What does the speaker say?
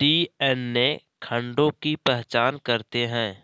DNA खंडों की पहचान करते हैं